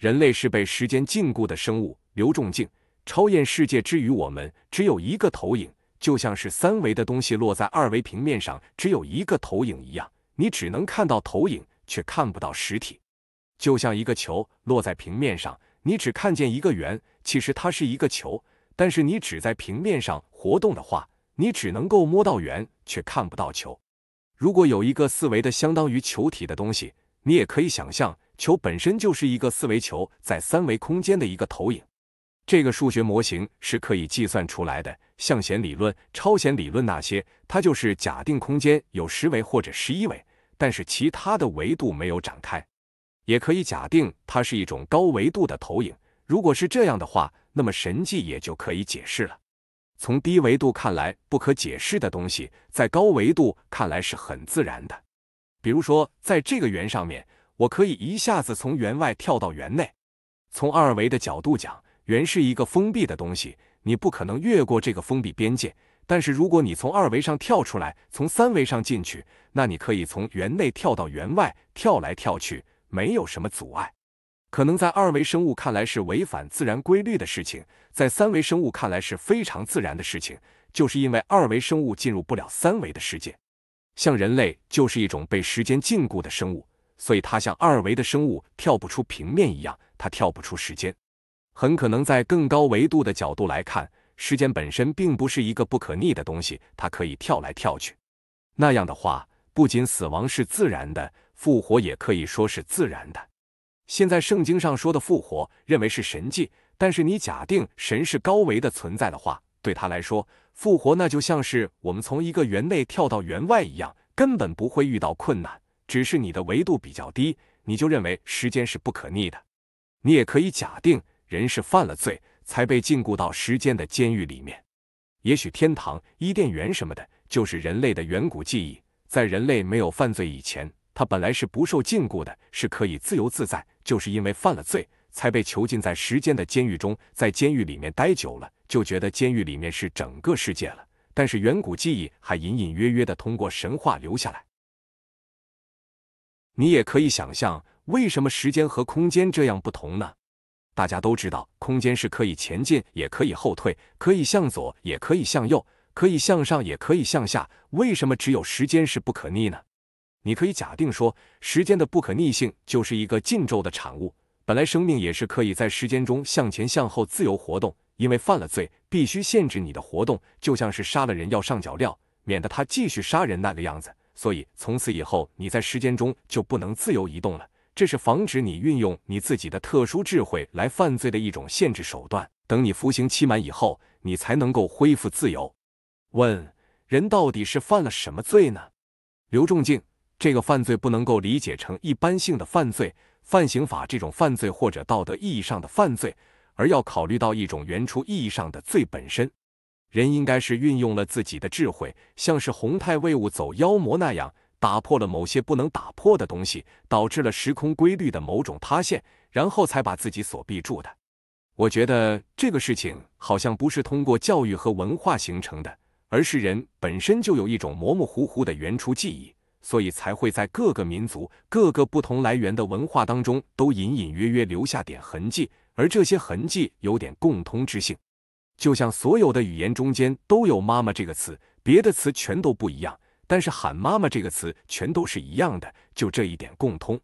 人类是被时间禁锢的生物。刘仲敬，超验世界之于我们，只有一个投影，就像是三维的东西落在二维平面上，只有一个投影一样，你只能看到投影，却看不到实体。就像一个球落在平面上，你只看见一个圆，其实它是一个球，但是你只在平面上活动的话，你只能够摸到圆，却看不到球。如果有一个四维的相当于球体的东西，你也可以想象。球本身就是一个四维球在三维空间的一个投影，这个数学模型是可以计算出来的。像弦理论、超弦理论那些，它就是假定空间有十维或者十一维，但是其他的维度没有展开，也可以假定它是一种高维度的投影。如果是这样的话，那么神迹也就可以解释了。从低维度看来不可解释的东西，在高维度看来是很自然的。比如说，在这个圆上面。我可以一下子从园外跳到园内。从二维的角度讲，园是一个封闭的东西，你不可能越过这个封闭边界。但是如果你从二维上跳出来，从三维上进去，那你可以从园内跳到园外，跳来跳去，没有什么阻碍。可能在二维生物看来是违反自然规律的事情，在三维生物看来是非常自然的事情，就是因为二维生物进入不了三维的世界。像人类就是一种被时间禁锢的生物。所以它像二维的生物跳不出平面一样，它跳不出时间。很可能在更高维度的角度来看，时间本身并不是一个不可逆的东西，它可以跳来跳去。那样的话，不仅死亡是自然的，复活也可以说是自然的。现在圣经上说的复活，认为是神迹。但是你假定神是高维的存在的话，对他来说，复活那就像是我们从一个园内跳到园外一样，根本不会遇到困难。只是你的维度比较低，你就认为时间是不可逆的。你也可以假定人是犯了罪才被禁锢到时间的监狱里面。也许天堂、伊甸园什么的，就是人类的远古记忆。在人类没有犯罪以前，他本来是不受禁锢的，是可以自由自在。就是因为犯了罪，才被囚禁在时间的监狱中。在监狱里面待久了，就觉得监狱里面是整个世界了。但是远古记忆还隐隐约约的通过神话留下来。你也可以想象，为什么时间和空间这样不同呢？大家都知道，空间是可以前进，也可以后退，可以向左，也可以向右，可以向上，也可以向下。为什么只有时间是不可逆呢？你可以假定说，时间的不可逆性就是一个禁咒的产物。本来生命也是可以在时间中向前、向后自由活动，因为犯了罪，必须限制你的活动，就像是杀了人要上脚镣，免得他继续杀人那个样子。所以，从此以后，你在时间中就不能自由移动了。这是防止你运用你自己的特殊智慧来犯罪的一种限制手段。等你服刑期满以后，你才能够恢复自由。问：人到底是犯了什么罪呢？刘仲敬：这个犯罪不能够理解成一般性的犯罪、犯刑法这种犯罪或者道德意义上的犯罪，而要考虑到一种原初意义上的罪本身。人应该是运用了自己的智慧，像是洪泰卫物走妖魔那样，打破了某些不能打破的东西，导致了时空规律的某种塌陷，然后才把自己锁闭住的。我觉得这个事情好像不是通过教育和文化形成的，而是人本身就有一种模模糊糊的原初记忆，所以才会在各个民族、各个不同来源的文化当中都隐隐约约留下点痕迹，而这些痕迹有点共通之性。就像所有的语言中间都有“妈妈”这个词，别的词全都不一样，但是喊“妈妈”这个词全都是一样的，就这一点共通。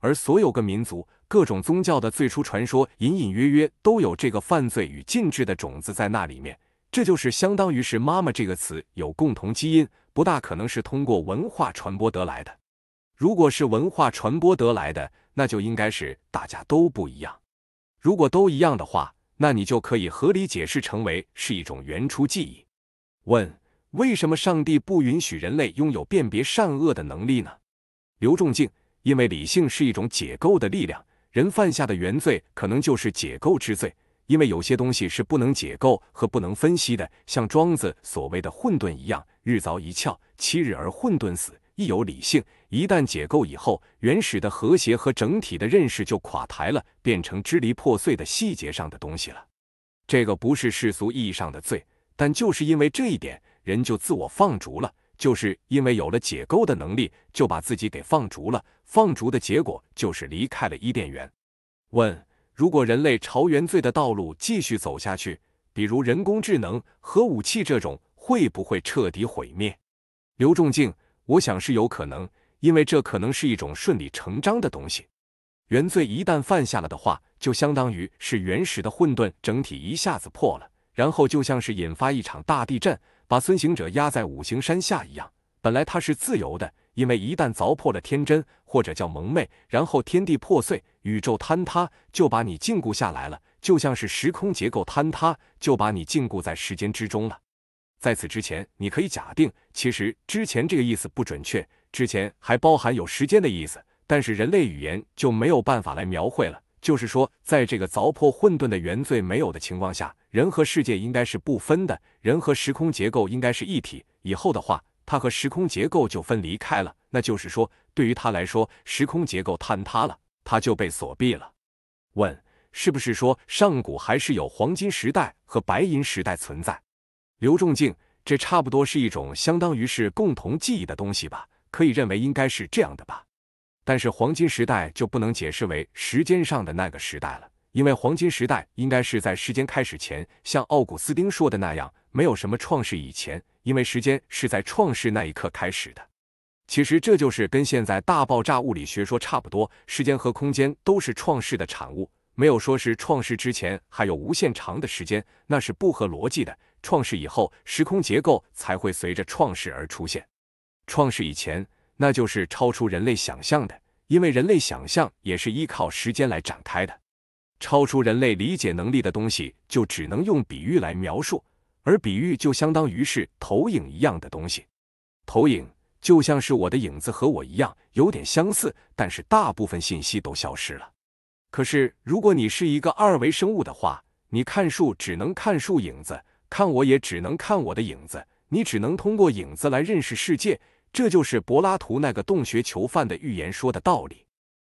而所有个民族、各种宗教的最初传说，隐隐约约都有这个犯罪与禁制的种子在那里面，这就是相当于是“妈妈”这个词有共同基因，不大可能是通过文化传播得来的。如果是文化传播得来的，那就应该是大家都不一样。如果都一样的话，那你就可以合理解释成为是一种原初记忆。问：为什么上帝不允许人类拥有辨别善恶的能力呢？刘仲敬：因为理性是一种解构的力量，人犯下的原罪可能就是解构之罪。因为有些东西是不能解构和不能分析的，像庄子所谓的混沌一样，日凿一窍，七日而混沌死。一有理性，一旦解构以后，原始的和谐和整体的认识就垮台了，变成支离破碎的细节上的东西了。这个不是世俗意义上的罪，但就是因为这一点，人就自我放逐了。就是因为有了解构的能力，就把自己给放逐了。放逐的结果就是离开了伊甸园。问：如果人类朝原罪的道路继续走下去，比如人工智能、核武器这种，会不会彻底毁灭？刘仲敬。我想是有可能，因为这可能是一种顺理成章的东西。原罪一旦犯下了的话，就相当于是原始的混沌整体一下子破了，然后就像是引发一场大地震，把孙行者压在五行山下一样。本来他是自由的，因为一旦凿破了天真，或者叫蒙昧，然后天地破碎，宇宙坍塌，就把你禁锢下来了，就像是时空结构坍塌，就把你禁锢在时间之中了。在此之前，你可以假定，其实之前这个意思不准确，之前还包含有时间的意思，但是人类语言就没有办法来描绘了。就是说，在这个凿破混沌的原罪没有的情况下，人和世界应该是不分的，人和时空结构应该是一体。以后的话，它和时空结构就分离开了。那就是说，对于它来说，时空结构坍塌了，它就被锁闭了。问：是不是说上古还是有黄金时代和白银时代存在？刘仲敬，这差不多是一种相当于是共同记忆的东西吧，可以认为应该是这样的吧。但是黄金时代就不能解释为时间上的那个时代了，因为黄金时代应该是在时间开始前，像奥古斯丁说的那样，没有什么创世以前，因为时间是在创世那一刻开始的。其实这就是跟现在大爆炸物理学说差不多，时间和空间都是创世的产物，没有说是创世之前还有无限长的时间，那是不合逻辑的。创世以后，时空结构才会随着创世而出现。创世以前，那就是超出人类想象的，因为人类想象也是依靠时间来展开的。超出人类理解能力的东西，就只能用比喻来描述，而比喻就相当于是投影一样的东西。投影就像是我的影子和我一样，有点相似，但是大部分信息都消失了。可是，如果你是一个二维生物的话，你看树只能看树影子。看我也只能看我的影子，你只能通过影子来认识世界，这就是柏拉图那个洞穴囚犯的预言说的道理。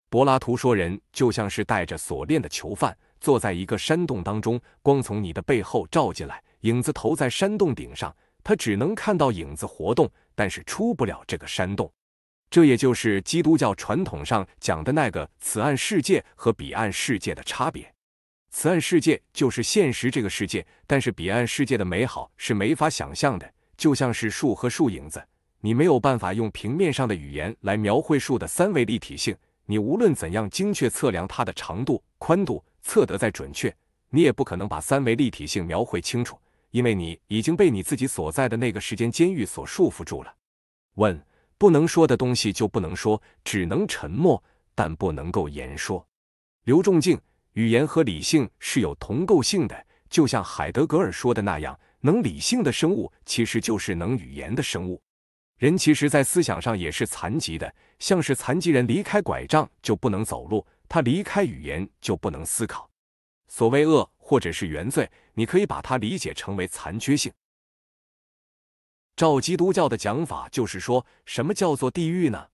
柏拉图说，人就像是戴着锁链的囚犯，坐在一个山洞当中，光从你的背后照进来，影子投在山洞顶上，他只能看到影子活动，但是出不了这个山洞。这也就是基督教传统上讲的那个此岸世界和彼岸世界的差别。此岸世界就是现实这个世界，但是彼岸世界的美好是没法想象的，就像是树和树影子，你没有办法用平面上的语言来描绘树的三维立体性。你无论怎样精确测量它的长度、宽度，测得再准确，你也不可能把三维立体性描绘清楚，因为你已经被你自己所在的那个时间监狱所束缚住了。问：不能说的东西就不能说，只能沉默，但不能够言说。刘仲敬。语言和理性是有同构性的，就像海德格尔说的那样，能理性的生物其实就是能语言的生物。人其实，在思想上也是残疾的，像是残疾人离开拐杖就不能走路，他离开语言就不能思考。所谓恶或者是原罪，你可以把它理解成为残缺性。照基督教的讲法，就是说什么叫做地狱呢？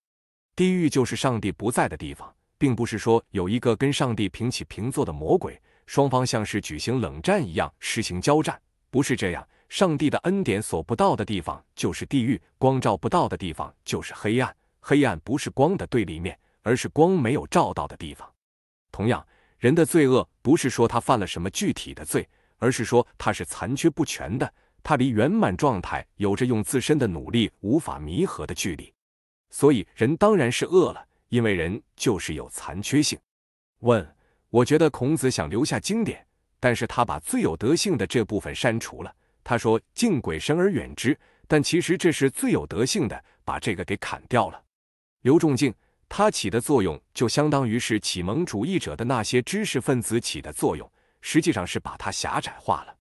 地狱就是上帝不在的地方。并不是说有一个跟上帝平起平坐的魔鬼，双方像是举行冷战一样实行交战，不是这样。上帝的恩典所不到的地方就是地狱，光照不到的地方就是黑暗。黑暗不是光的对立面，而是光没有照到的地方。同样，人的罪恶不是说他犯了什么具体的罪，而是说他是残缺不全的，他离圆满状态有着用自身的努力无法弥合的距离。所以，人当然是饿了。因为人就是有残缺性。问，我觉得孔子想留下经典，但是他把最有德性的这部分删除了。他说“敬鬼神而远之”，但其实这是最有德性的，把这个给砍掉了。刘仲敬，他起的作用就相当于是启蒙主义者的那些知识分子起的作用，实际上是把它狭窄化了。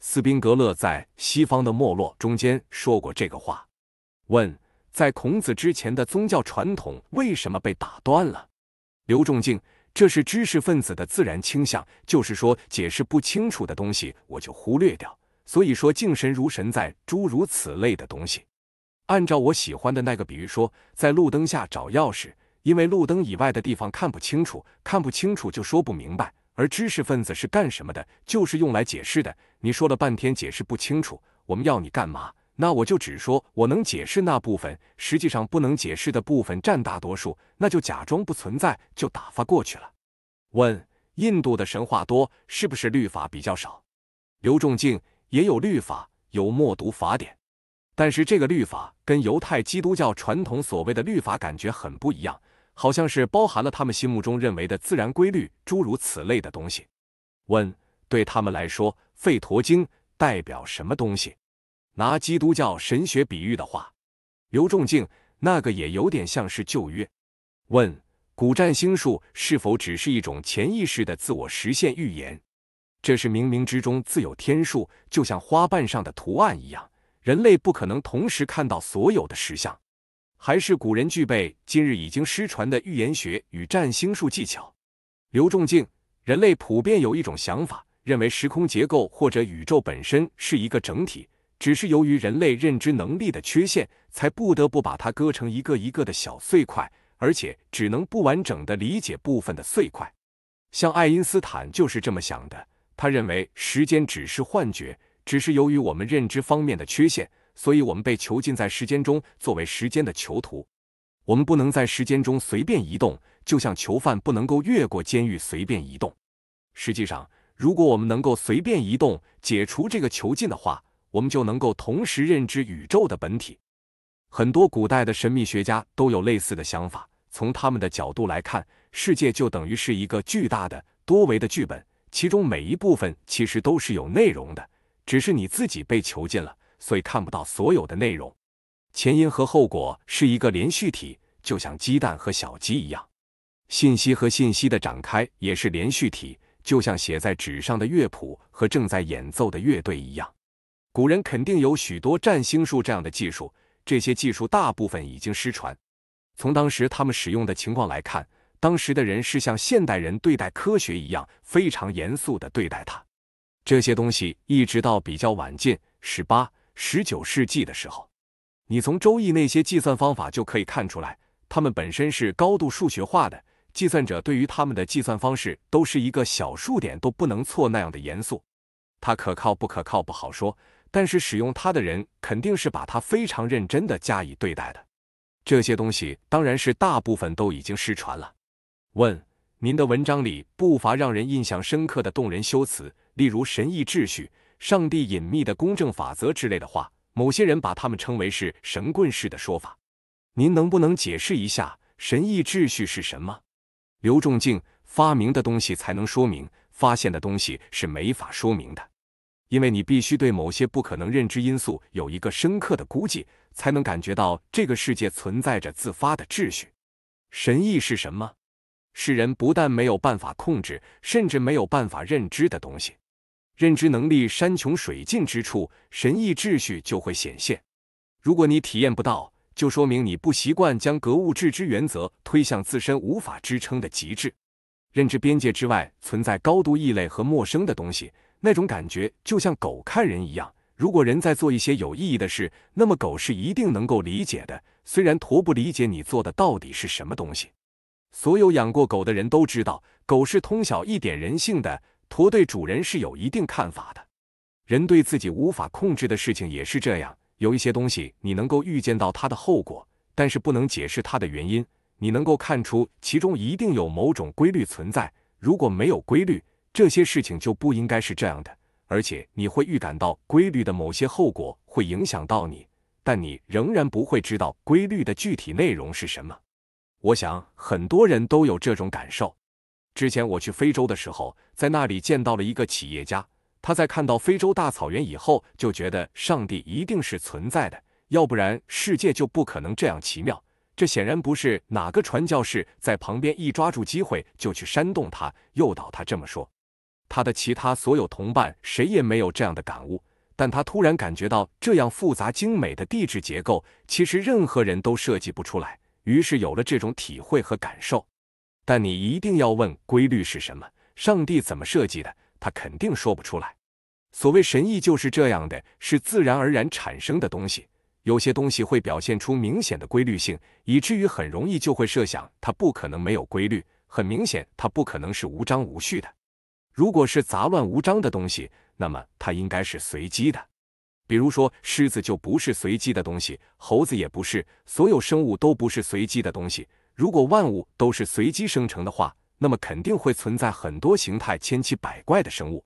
斯宾格勒在《西方的没落》中间说过这个话。问。在孔子之前的宗教传统为什么被打断了？刘仲敬，这是知识分子的自然倾向，就是说解释不清楚的东西我就忽略掉。所以说敬神如神在，诸如此类的东西。按照我喜欢的那个比喻说，在路灯下找钥匙，因为路灯以外的地方看不清楚，看不清楚就说不明白。而知识分子是干什么的？就是用来解释的。你说了半天解释不清楚，我们要你干嘛？那我就只说我能解释那部分，实际上不能解释的部分占大多数，那就假装不存在，就打发过去了。问：印度的神话多，是不是律法比较少？刘仲敬也有律法，有默读法典，但是这个律法跟犹太、基督教传统所谓的律法感觉很不一样，好像是包含了他们心目中认为的自然规律，诸如此类的东西。问：对他们来说，吠陀经代表什么东西？拿基督教神学比喻的话，刘仲敬那个也有点像是旧约。问：古占星术是否只是一种潜意识的自我实现预言？这是冥冥之中自有天数，就像花瓣上的图案一样，人类不可能同时看到所有的实像。还是古人具备今日已经失传的预言学与占星术技巧？刘仲敬：人类普遍有一种想法，认为时空结构或者宇宙本身是一个整体。只是由于人类认知能力的缺陷，才不得不把它割成一个一个的小碎块，而且只能不完整的理解部分的碎块。像爱因斯坦就是这么想的，他认为时间只是幻觉，只是由于我们认知方面的缺陷，所以我们被囚禁在时间中，作为时间的囚徒。我们不能在时间中随便移动，就像囚犯不能够越过监狱随便移动。实际上，如果我们能够随便移动，解除这个囚禁的话。我们就能够同时认知宇宙的本体。很多古代的神秘学家都有类似的想法。从他们的角度来看，世界就等于是一个巨大的多维的剧本，其中每一部分其实都是有内容的，只是你自己被囚禁了，所以看不到所有的内容。前因和后果是一个连续体，就像鸡蛋和小鸡一样；信息和信息的展开也是连续体，就像写在纸上的乐谱和正在演奏的乐队一样。古人肯定有许多占星术这样的技术，这些技术大部分已经失传。从当时他们使用的情况来看，当时的人是像现代人对待科学一样，非常严肃地对待它。这些东西一直到比较晚近，十八、十九世纪的时候，你从《周易》那些计算方法就可以看出来，他们本身是高度数学化的。计算者对于他们的计算方式都是一个小数点都不能错那样的严肃。它可靠不可靠不好说。但是使用它的人肯定是把它非常认真的加以对待的。这些东西当然是大部分都已经失传了。问：您的文章里不乏让人印象深刻的动人修辞，例如“神意秩序”“上帝隐秘的公正法则”之类的话，某些人把它们称为是神棍式的说法。您能不能解释一下“神意秩序”是什么？刘仲敬：发明的东西才能说明，发现的东西是没法说明的。因为你必须对某些不可能认知因素有一个深刻的估计，才能感觉到这个世界存在着自发的秩序。神意是什么？是人不但没有办法控制，甚至没有办法认知的东西。认知能力山穷水尽之处，神意秩序就会显现。如果你体验不到，就说明你不习惯将格物致知原则推向自身无法支撑的极致。认知边界之外存在高度异类和陌生的东西。那种感觉就像狗看人一样。如果人在做一些有意义的事，那么狗是一定能够理解的。虽然驼不理解你做的到底是什么东西，所有养过狗的人都知道，狗是通晓一点人性的。驼对主人是有一定看法的，人对自己无法控制的事情也是这样。有一些东西你能够预见到它的后果，但是不能解释它的原因。你能够看出其中一定有某种规律存在。如果没有规律，这些事情就不应该是这样的，而且你会预感到规律的某些后果会影响到你，但你仍然不会知道规律的具体内容是什么。我想很多人都有这种感受。之前我去非洲的时候，在那里见到了一个企业家，他在看到非洲大草原以后就觉得上帝一定是存在的，要不然世界就不可能这样奇妙。这显然不是哪个传教士在旁边一抓住机会就去煽动他、诱导他这么说。他的其他所有同伴谁也没有这样的感悟，但他突然感觉到这样复杂精美的地质结构，其实任何人都设计不出来，于是有了这种体会和感受。但你一定要问规律是什么？上帝怎么设计的？他肯定说不出来。所谓神意就是这样的是自然而然产生的东西。有些东西会表现出明显的规律性，以至于很容易就会设想它不可能没有规律。很明显，它不可能是无章无序的。如果是杂乱无章的东西，那么它应该是随机的。比如说，狮子就不是随机的东西，猴子也不是，所有生物都不是随机的东西。如果万物都是随机生成的话，那么肯定会存在很多形态千奇百怪的生物。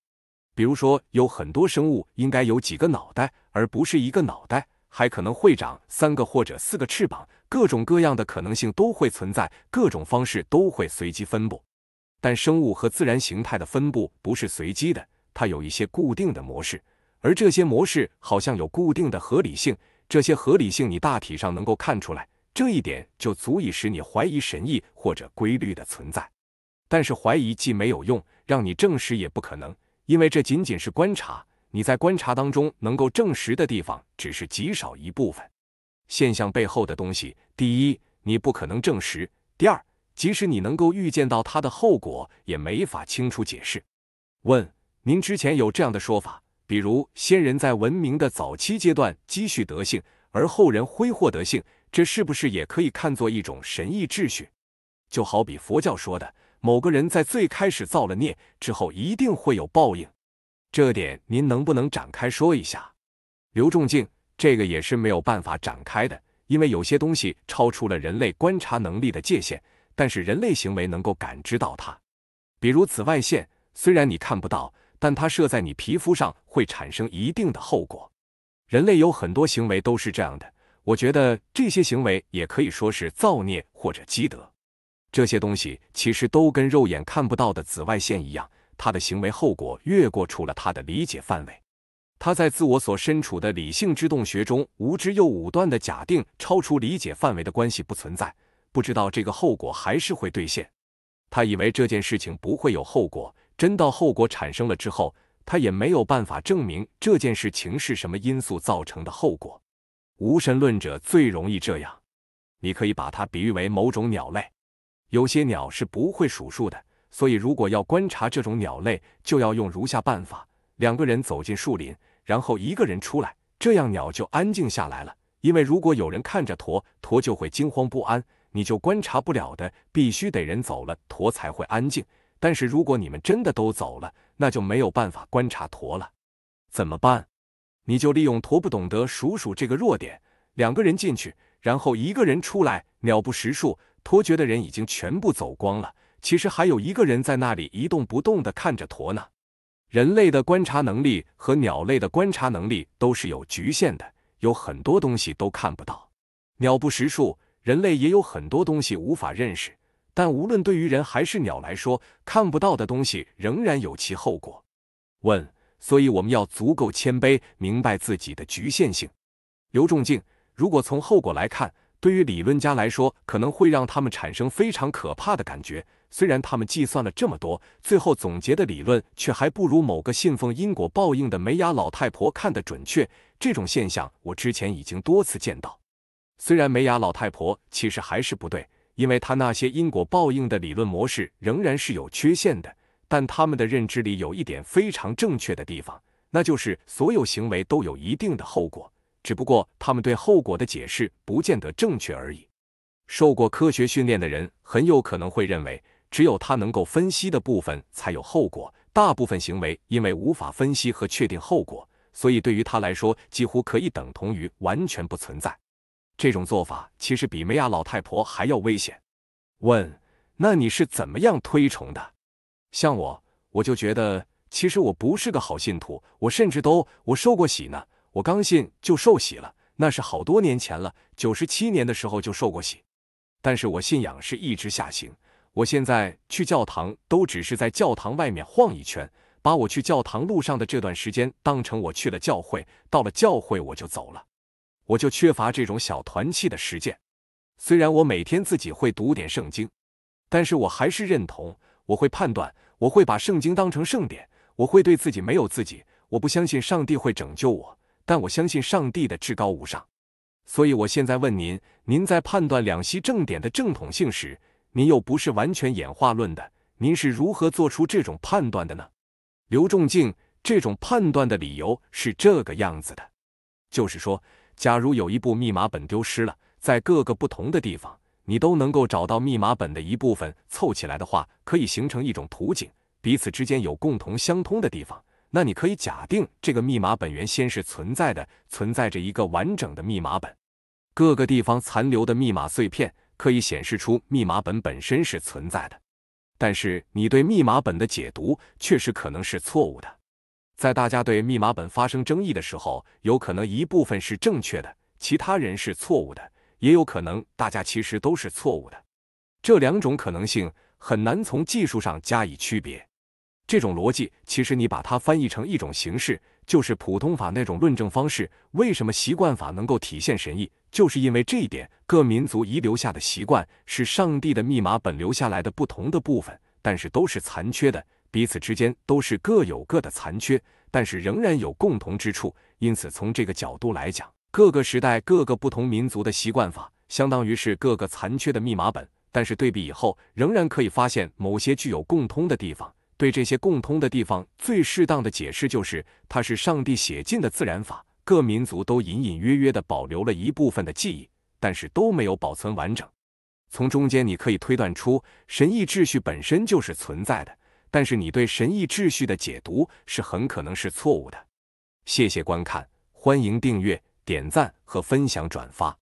比如说，有很多生物应该有几个脑袋，而不是一个脑袋，还可能会长三个或者四个翅膀，各种各样的可能性都会存在，各种方式都会随机分布。但生物和自然形态的分布不是随机的，它有一些固定的模式，而这些模式好像有固定的合理性。这些合理性你大体上能够看出来，这一点就足以使你怀疑神意或者规律的存在。但是怀疑既没有用，让你证实也不可能，因为这仅仅是观察。你在观察当中能够证实的地方只是极少一部分，现象背后的东西，第一你不可能证实，第二。即使你能够预见到它的后果，也没法清楚解释。问：您之前有这样的说法，比如先人在文明的早期阶段积蓄德性，而后人挥霍德性，这是不是也可以看作一种神意秩序？就好比佛教说的，某个人在最开始造了孽之后，一定会有报应。这点您能不能展开说一下？刘仲敬：这个也是没有办法展开的，因为有些东西超出了人类观察能力的界限。但是人类行为能够感知到它，比如紫外线，虽然你看不到，但它射在你皮肤上会产生一定的后果。人类有很多行为都是这样的，我觉得这些行为也可以说是造孽或者积德。这些东西其实都跟肉眼看不到的紫外线一样，它的行为后果越过出了他的理解范围。他在自我所身处的理性之洞穴中，无知又武断的假定超出理解范围的关系不存在。不知道这个后果还是会兑现，他以为这件事情不会有后果，真到后果产生了之后，他也没有办法证明这件事情是什么因素造成的后果。无神论者最容易这样，你可以把它比喻为某种鸟类，有些鸟是不会数数的，所以如果要观察这种鸟类，就要用如下办法：两个人走进树林，然后一个人出来，这样鸟就安静下来了，因为如果有人看着驼，驼就会惊慌不安。你就观察不了的，必须得人走了，驼才会安静。但是如果你们真的都走了，那就没有办法观察驼了。怎么办？你就利用驼不懂得数数这个弱点，两个人进去，然后一个人出来。鸟不识数，驼觉得人已经全部走光了，其实还有一个人在那里一动不动的看着驼呢。人类的观察能力和鸟类的观察能力都是有局限的，有很多东西都看不到。鸟不识数。人类也有很多东西无法认识，但无论对于人还是鸟来说，看不到的东西仍然有其后果。问，所以我们要足够谦卑，明白自己的局限性。刘仲敬，如果从后果来看，对于理论家来说，可能会让他们产生非常可怕的感觉。虽然他们计算了这么多，最后总结的理论却还不如某个信奉因果报应的没牙老太婆看得准确。这种现象我之前已经多次见到。虽然梅雅老太婆其实还是不对，因为她那些因果报应的理论模式仍然是有缺陷的。但他们的认知里有一点非常正确的地方，那就是所有行为都有一定的后果，只不过他们对后果的解释不见得正确而已。受过科学训练的人很有可能会认为，只有他能够分析的部分才有后果，大部分行为因为无法分析和确定后果，所以对于他来说几乎可以等同于完全不存在。这种做法其实比梅亚老太婆还要危险。问：那你是怎么样推崇的？像我，我就觉得其实我不是个好信徒，我甚至都我受过洗呢。我刚信就受洗了，那是好多年前了，九十七年的时候就受过洗。但是我信仰是一直下行，我现在去教堂都只是在教堂外面晃一圈，把我去教堂路上的这段时间当成我去了教会，到了教会我就走了。我就缺乏这种小团契的实践，虽然我每天自己会读点圣经，但是我还是认同，我会判断，我会把圣经当成圣典，我会对自己没有自己，我不相信上帝会拯救我，但我相信上帝的至高无上。所以我现在问您，您在判断两栖正点的正统性时，您又不是完全演化论的，您是如何做出这种判断的呢？刘仲敬，这种判断的理由是这个样子的，就是说。假如有一部密码本丢失了，在各个不同的地方，你都能够找到密码本的一部分，凑起来的话，可以形成一种图景，彼此之间有共同相通的地方。那你可以假定这个密码本原先是存在的，存在着一个完整的密码本。各个地方残留的密码碎片，可以显示出密码本本身是存在的，但是你对密码本的解读，确实可能是错误的。在大家对密码本发生争议的时候，有可能一部分是正确的，其他人是错误的，也有可能大家其实都是错误的。这两种可能性很难从技术上加以区别。这种逻辑其实你把它翻译成一种形式，就是普通法那种论证方式。为什么习惯法能够体现神意？就是因为这一点，各民族遗留下的习惯是上帝的密码本留下来的不同的部分，但是都是残缺的。彼此之间都是各有各的残缺，但是仍然有共同之处。因此，从这个角度来讲，各个时代、各个不同民族的习惯法，相当于是各个残缺的密码本。但是对比以后，仍然可以发现某些具有共通的地方。对这些共通的地方，最适当的解释就是它是上帝写进的自然法。各民族都隐隐约约的保留了一部分的记忆，但是都没有保存完整。从中间你可以推断出，神意秩序本身就是存在的。但是你对神意秩序的解读是很可能是错误的。谢谢观看，欢迎订阅、点赞和分享转发。